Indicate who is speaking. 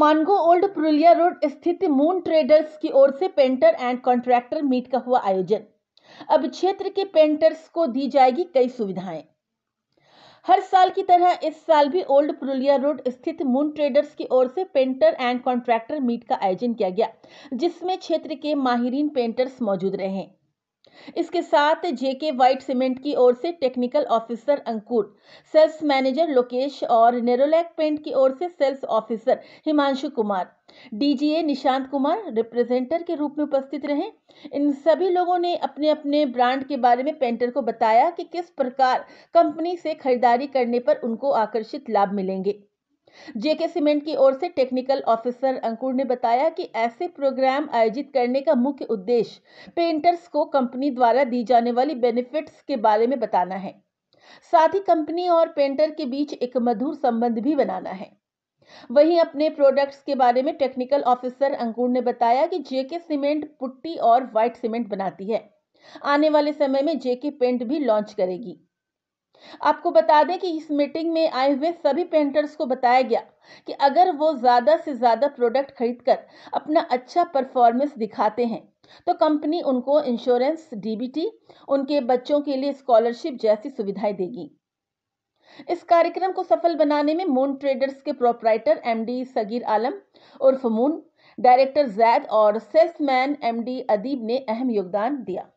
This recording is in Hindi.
Speaker 1: मानगो ओल्ड पुरुलिया रोड स्थित मून ट्रेडर्स की ओर से पेंटर एंड कॉन्ट्रैक्टर मीट का हुआ आयोजन अब क्षेत्र के पेंटर्स को दी जाएगी कई सुविधाएं हर साल की तरह इस साल भी ओल्ड पुरुलिया रोड स्थित मून ट्रेडर्स की ओर से पेंटर एंड कॉन्ट्रैक्टर मीट का आयोजन किया गया जिसमें क्षेत्र के माहिरीन पेंटर्स मौजूद रहे इसके साथ जेके वाइट सीमेंट की ओर से technical officer Ankur sales manager Lokesh और नेरोलैक पेंट की ओर से sales officer Himanshu Kumar DGA Nishant Kumar representer के रूप में उपस्थित रहे इन सभी लोगों ने अपने अपने ब्रांड के बारे में पेंटर को बताया कि किस प्रकार कंपनी से खरीदारी करने पर उनको आकर्षित लाभ मिलेंगे जेके सीमेंट की ओर से टेक्निकल ऑफिसर अंकुर ने बताया कि ऐसे प्रोग्राम आयोजित करने का मुख्य उद्देश्य पेंटर्स को कंपनी द्वारा दी जाने वाली बेनिफिट्स के बारे में बताना है साथ ही कंपनी और पेंटर के बीच एक मधुर संबंध भी बनाना है वहीं अपने प्रोडक्ट्स के बारे में टेक्निकल ऑफिसर अंकुर ने बताया कि जेके सीमेंट पुट्टी और व्हाइट सीमेंट बनाती है आने वाले समय में जेके पेंट भी लॉन्च करेगी आपको बता दें कि इस मीटिंग में आए हुए सभी पेंटर्स को बताया गया कि अगर वो ज़्यादा से ज़्यादा प्रोडक्ट खरीदकर अपना अच्छा परफॉर्मेंस दिखाते हैं तो कंपनी उनको इंश्योरेंस डीबीटी उनके बच्चों के लिए स्कॉलरशिप जैसी सुविधाएं देगी इस कार्यक्रम को सफल बनाने में मून ट्रेडर्स के प्रोपराइटर एमडी सगीर आलम उर्फ मून डायरेक्टर जैद और सेल्समैन एमडी अदीब ने अहम
Speaker 2: योगदान दिया